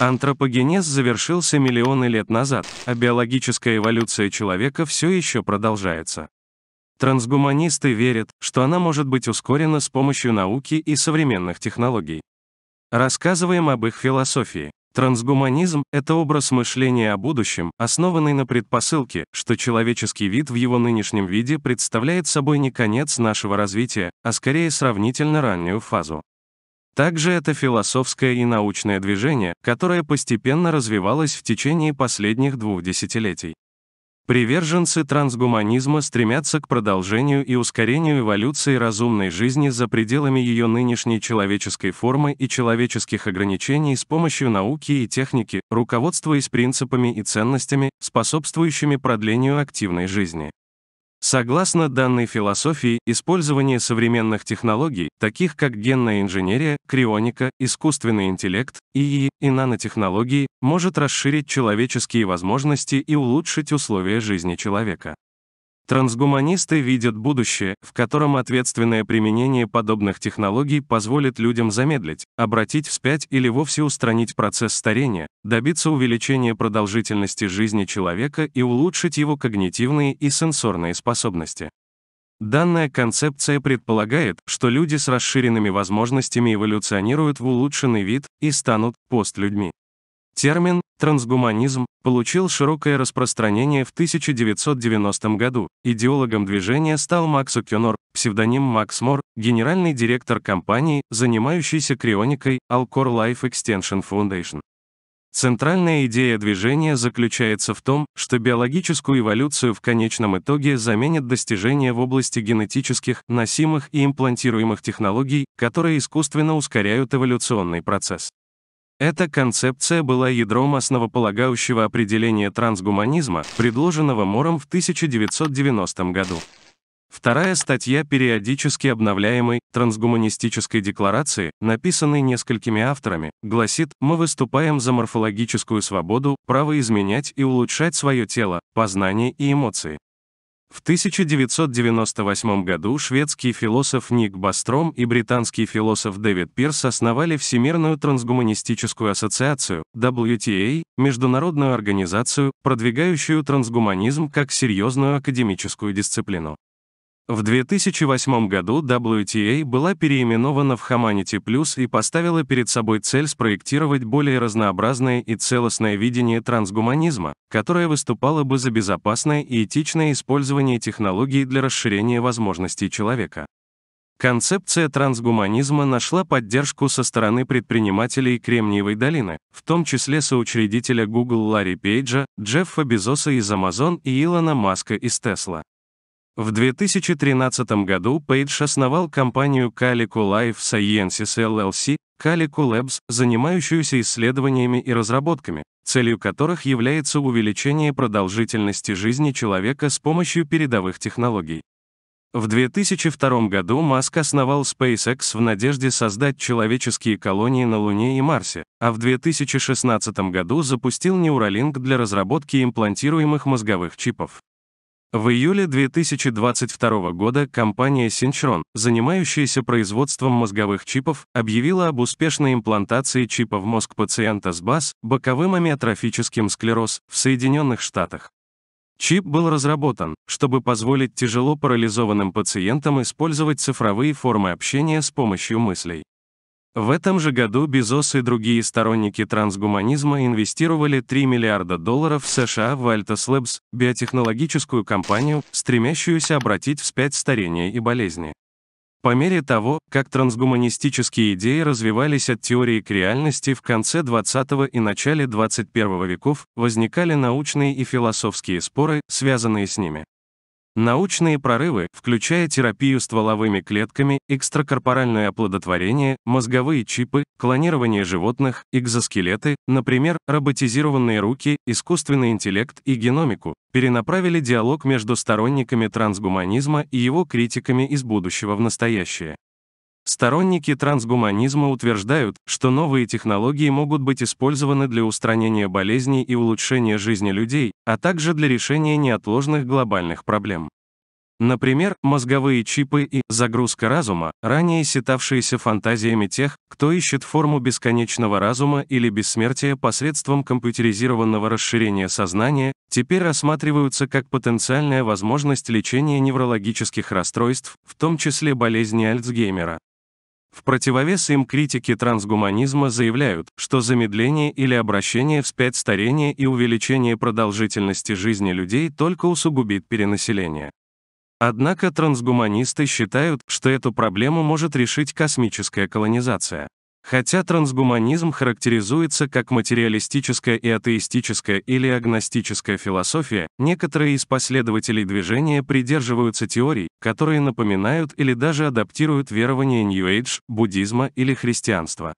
Антропогенез завершился миллионы лет назад, а биологическая эволюция человека все еще продолжается. Трансгуманисты верят, что она может быть ускорена с помощью науки и современных технологий. Рассказываем об их философии. Трансгуманизм — это образ мышления о будущем, основанный на предпосылке, что человеческий вид в его нынешнем виде представляет собой не конец нашего развития, а скорее сравнительно раннюю фазу. Также это философское и научное движение, которое постепенно развивалось в течение последних двух десятилетий. Приверженцы трансгуманизма стремятся к продолжению и ускорению эволюции разумной жизни за пределами ее нынешней человеческой формы и человеческих ограничений с помощью науки и техники, руководствуясь принципами и ценностями, способствующими продлению активной жизни. Согласно данной философии, использование современных технологий, таких как генная инженерия, крионика, искусственный интеллект, ИИ и нанотехнологии, может расширить человеческие возможности и улучшить условия жизни человека. Трансгуманисты видят будущее, в котором ответственное применение подобных технологий позволит людям замедлить, обратить вспять или вовсе устранить процесс старения, добиться увеличения продолжительности жизни человека и улучшить его когнитивные и сенсорные способности. Данная концепция предполагает, что люди с расширенными возможностями эволюционируют в улучшенный вид и станут постлюдьми. Термин «трансгуманизм» получил широкое распространение в 1990 году. Идеологом движения стал Макс Окюнор, псевдоним Макс Мор, генеральный директор компании, занимающейся крионикой Alcor Life Extension Foundation. Центральная идея движения заключается в том, что биологическую эволюцию в конечном итоге заменят достижения в области генетических, носимых и имплантируемых технологий, которые искусственно ускоряют эволюционный процесс. Эта концепция была ядром основополагающего определения трансгуманизма, предложенного Мором в 1990 году. Вторая статья периодически обновляемой трансгуманистической декларации, написанной несколькими авторами, гласит, мы выступаем за морфологическую свободу, право изменять и улучшать свое тело, познание и эмоции. В 1998 году шведский философ Ник Бастром и британский философ Дэвид Пирс основали Всемирную трансгуманистическую ассоциацию, WTA, международную организацию, продвигающую трансгуманизм как серьезную академическую дисциплину. В 2008 году WTA была переименована в Humanity Plus и поставила перед собой цель спроектировать более разнообразное и целостное видение трансгуманизма, которое выступало бы за безопасное и этичное использование технологий для расширения возможностей человека. Концепция трансгуманизма нашла поддержку со стороны предпринимателей Кремниевой долины, в том числе соучредителя Google Ларри Пейджа, Джеффа Безоса из Amazon и Илона Маска из Tesla. В 2013 году Пейдж основал компанию Calico Life Sciences LLC, Calico Labs, занимающуюся исследованиями и разработками, целью которых является увеличение продолжительности жизни человека с помощью передовых технологий. В 2002 году Маск основал SpaceX в надежде создать человеческие колонии на Луне и Марсе, а в 2016 году запустил Neuralink для разработки имплантируемых мозговых чипов. В июле 2022 года компания Synchron, занимающаяся производством мозговых чипов, объявила об успешной имплантации чипа в мозг пациента с БАС, боковым амиотрофическим склероз, в Соединенных Штатах. Чип был разработан, чтобы позволить тяжело парализованным пациентам использовать цифровые формы общения с помощью мыслей. В этом же году Безос и другие сторонники трансгуманизма инвестировали 3 миллиарда долларов в США в Altos Labs, биотехнологическую компанию, стремящуюся обратить вспять старение и болезни. По мере того, как трансгуманистические идеи развивались от теории к реальности в конце 20 и начале 21 веков, возникали научные и философские споры, связанные с ними. Научные прорывы, включая терапию стволовыми клетками, экстракорпоральное оплодотворение, мозговые чипы, клонирование животных, экзоскелеты, например, роботизированные руки, искусственный интеллект и геномику, перенаправили диалог между сторонниками трансгуманизма и его критиками из будущего в настоящее. Сторонники трансгуманизма утверждают, что новые технологии могут быть использованы для устранения болезней и улучшения жизни людей, а также для решения неотложных глобальных проблем. Например, мозговые чипы и загрузка разума, ранее сетавшиеся фантазиями тех, кто ищет форму бесконечного разума или бессмертия посредством компьютеризированного расширения сознания, теперь рассматриваются как потенциальная возможность лечения неврологических расстройств, в том числе болезни Альцгеймера. В противовес им критики трансгуманизма заявляют, что замедление или обращение вспять старения и увеличение продолжительности жизни людей только усугубит перенаселение. Однако трансгуманисты считают, что эту проблему может решить космическая колонизация. Хотя трансгуманизм характеризуется как материалистическая и атеистическая или агностическая философия, некоторые из последователей движения придерживаются теорий, которые напоминают или даже адаптируют верования New Age, буддизма или христианства.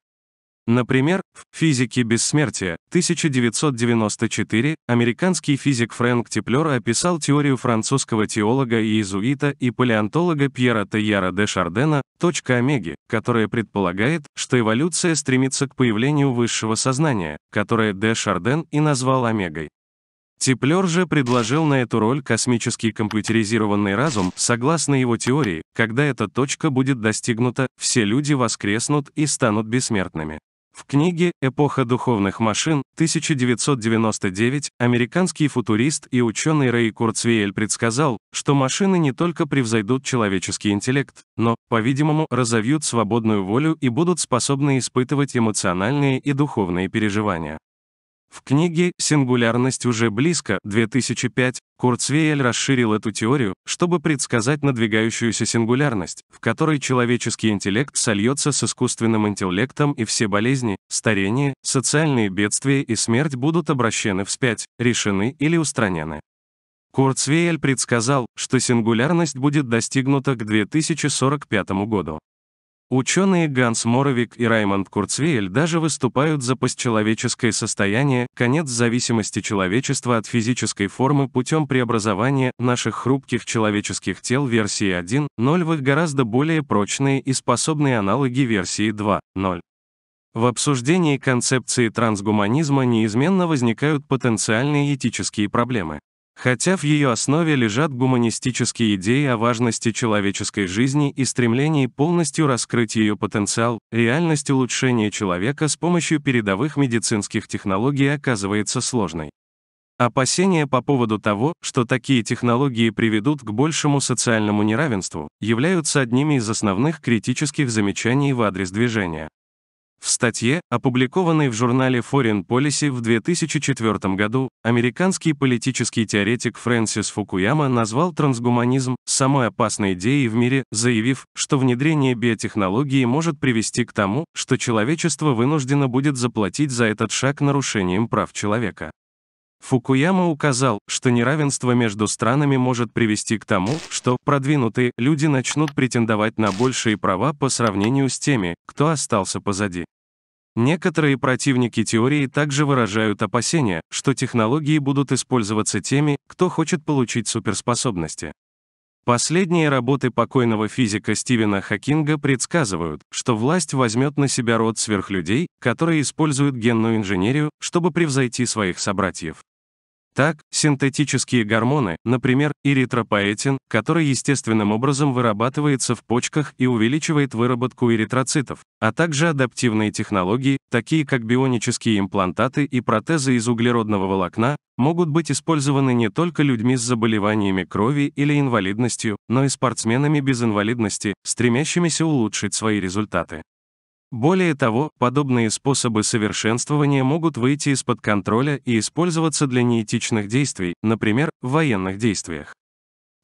Например, в «Физике бессмертия» 1994 американский физик Фрэнк Теплер описал теорию французского теолога и иезуита и палеонтолога Пьера Тейяра де Шардена «Точка омеги», которая предполагает, что эволюция стремится к появлению высшего сознания, которое де Шарден и назвал омегой. Теплер же предложил на эту роль космический компьютеризированный разум, согласно его теории, когда эта точка будет достигнута, все люди воскреснут и станут бессмертными. В книге «Эпоха духовных машин» 1999 американский футурист и ученый Рэй Курцвейль предсказал, что машины не только превзойдут человеческий интеллект, но, по-видимому, разовьют свободную волю и будут способны испытывать эмоциональные и духовные переживания. В книге «Сингулярность уже близко» 2005 Курцвейль расширил эту теорию, чтобы предсказать надвигающуюся сингулярность, в которой человеческий интеллект сольется с искусственным интеллектом и все болезни, старение, социальные бедствия и смерть будут обращены вспять, решены или устранены. Курцвейль предсказал, что сингулярность будет достигнута к 2045 году. Ученые Ганс Моровик и Раймонд Курцвейль даже выступают за постчеловеческое состояние, конец зависимости человечества от физической формы путем преобразования наших хрупких человеческих тел версии 1.0 в их гораздо более прочные и способные аналоги версии 2.0. В обсуждении концепции трансгуманизма неизменно возникают потенциальные этические проблемы хотя в ее основе лежат гуманистические идеи о важности человеческой жизни и стремлении полностью раскрыть ее потенциал, реальность улучшения человека с помощью передовых медицинских технологий оказывается сложной. Опасения по поводу того, что такие технологии приведут к большему социальному неравенству, являются одними из основных критических замечаний в адрес движения. В статье, опубликованной в журнале Foreign Policy в 2004 году, американский политический теоретик Фрэнсис Фукуяма назвал трансгуманизм самой опасной идеей в мире, заявив, что внедрение биотехнологии может привести к тому, что человечество вынуждено будет заплатить за этот шаг нарушением прав человека. Фукуяма указал, что неравенство между странами может привести к тому, что продвинутые люди начнут претендовать на большие права по сравнению с теми, кто остался позади. Некоторые противники теории также выражают опасения, что технологии будут использоваться теми, кто хочет получить суперспособности. Последние работы покойного физика Стивена Хокинга предсказывают, что власть возьмет на себя род сверхлюдей, которые используют генную инженерию, чтобы превзойти своих собратьев. Так, синтетические гормоны, например, эритропоэтин, который естественным образом вырабатывается в почках и увеличивает выработку эритроцитов, а также адаптивные технологии, такие как бионические имплантаты и протезы из углеродного волокна, могут быть использованы не только людьми с заболеваниями крови или инвалидностью, но и спортсменами без инвалидности, стремящимися улучшить свои результаты. Более того, подобные способы совершенствования могут выйти из-под контроля и использоваться для неэтичных действий, например, в военных действиях.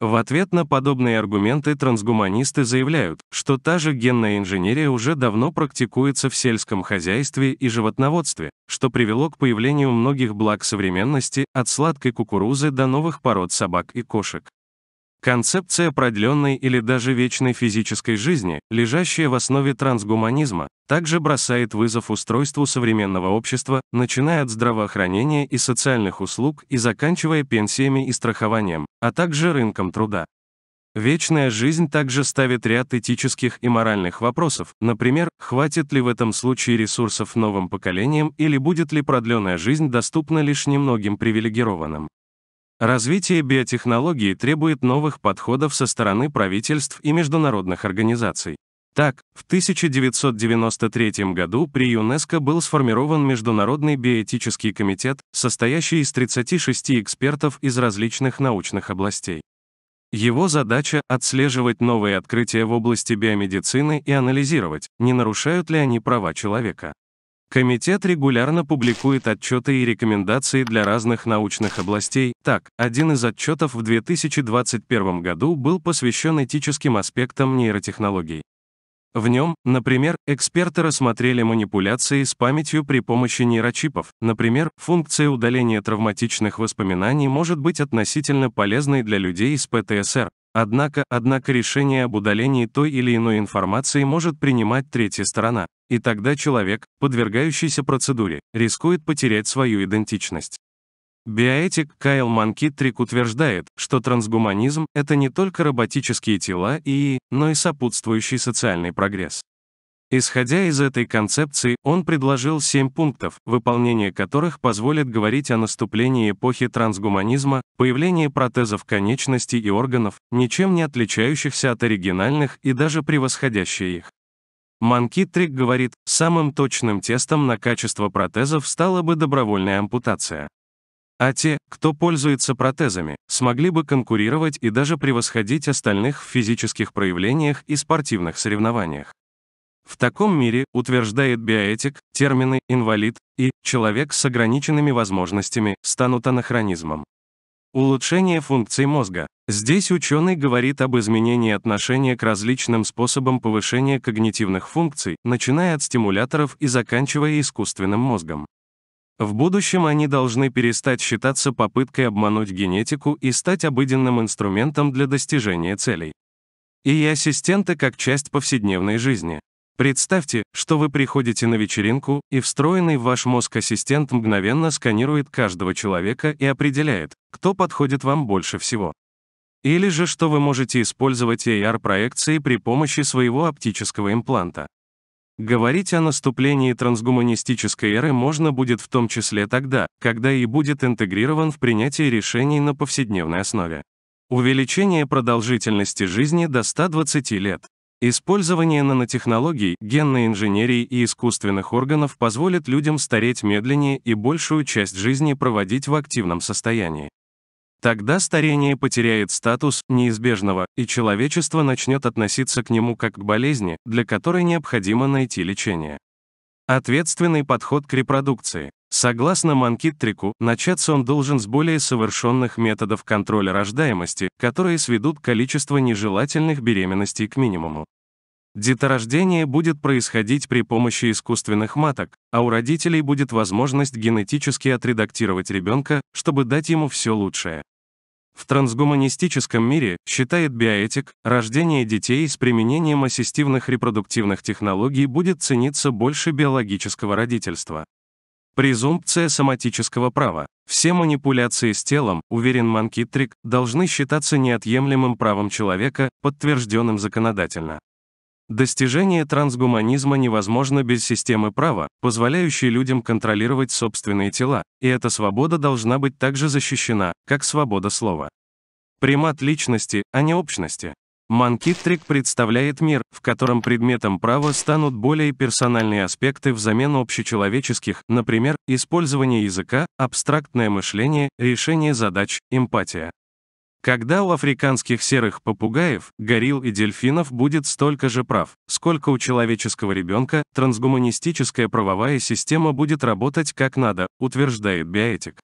В ответ на подобные аргументы трансгуманисты заявляют, что та же генная инженерия уже давно практикуется в сельском хозяйстве и животноводстве, что привело к появлению многих благ современности, от сладкой кукурузы до новых пород собак и кошек. Концепция продленной или даже вечной физической жизни, лежащая в основе трансгуманизма, также бросает вызов устройству современного общества, начиная от здравоохранения и социальных услуг и заканчивая пенсиями и страхованием, а также рынком труда. Вечная жизнь также ставит ряд этических и моральных вопросов, например, хватит ли в этом случае ресурсов новым поколениям или будет ли продленная жизнь доступна лишь немногим привилегированным. Развитие биотехнологии требует новых подходов со стороны правительств и международных организаций. Так, в 1993 году при ЮНЕСКО был сформирован Международный биоэтический комитет, состоящий из 36 экспертов из различных научных областей. Его задача — отслеживать новые открытия в области биомедицины и анализировать, не нарушают ли они права человека. Комитет регулярно публикует отчеты и рекомендации для разных научных областей. Так, один из отчетов в 2021 году был посвящен этическим аспектам нейротехнологий. В нем, например, эксперты рассмотрели манипуляции с памятью при помощи нейрочипов. Например, функция удаления травматичных воспоминаний может быть относительно полезной для людей с ПТСР, Однако, однако решение об удалении той или иной информации может принимать третья сторона, и тогда человек, подвергающийся процедуре, рискует потерять свою идентичность. Биоэтик Кайл Манкитрик утверждает, что трансгуманизм — это не только роботические тела и, но и сопутствующий социальный прогресс. Исходя из этой концепции, он предложил семь пунктов, выполнение которых позволит говорить о наступлении эпохи трансгуманизма, появлении протезов конечностей и органов, ничем не отличающихся от оригинальных и даже превосходящих их. Манкитрик говорит, самым точным тестом на качество протезов стала бы добровольная ампутация. А те, кто пользуется протезами, смогли бы конкурировать и даже превосходить остальных в физических проявлениях и спортивных соревнованиях. В таком мире, утверждает биоэтик, термины «инвалид» и «человек с ограниченными возможностями» станут анахронизмом. Улучшение функций мозга. Здесь ученый говорит об изменении отношения к различным способам повышения когнитивных функций, начиная от стимуляторов и заканчивая искусственным мозгом. В будущем они должны перестать считаться попыткой обмануть генетику и стать обыденным инструментом для достижения целей. И ассистенты как часть повседневной жизни. Представьте, что вы приходите на вечеринку, и встроенный в ваш мозг ассистент мгновенно сканирует каждого человека и определяет, кто подходит вам больше всего. Или же что вы можете использовать AR-проекции при помощи своего оптического импланта. Говорить о наступлении трансгуманистической эры можно будет в том числе тогда, когда и будет интегрирован в принятие решений на повседневной основе. Увеличение продолжительности жизни до 120 лет. Использование нанотехнологий, генной инженерии и искусственных органов позволит людям стареть медленнее и большую часть жизни проводить в активном состоянии. Тогда старение потеряет статус неизбежного, и человечество начнет относиться к нему как к болезни, для которой необходимо найти лечение. Ответственный подход к репродукции. Согласно Манкит-Трику, начаться он должен с более совершенных методов контроля рождаемости, которые сведут количество нежелательных беременностей к минимуму. Деторождение будет происходить при помощи искусственных маток, а у родителей будет возможность генетически отредактировать ребенка, чтобы дать ему все лучшее. В трансгуманистическом мире, считает биоэтик, рождение детей с применением ассистивных репродуктивных технологий будет цениться больше биологического родительства. Презумпция соматического права. Все манипуляции с телом, уверен Манкитрик, должны считаться неотъемлемым правом человека, подтвержденным законодательно. Достижение трансгуманизма невозможно без системы права, позволяющей людям контролировать собственные тела, и эта свобода должна быть также защищена, как свобода слова. Примат личности, а не общности. Манкиттрик представляет мир, в котором предметом права станут более персональные аспекты взамен общечеловеческих, например, использование языка, абстрактное мышление, решение задач, эмпатия. Когда у африканских серых попугаев, горилл и дельфинов будет столько же прав, сколько у человеческого ребенка, трансгуманистическая правовая система будет работать как надо, утверждает биотик.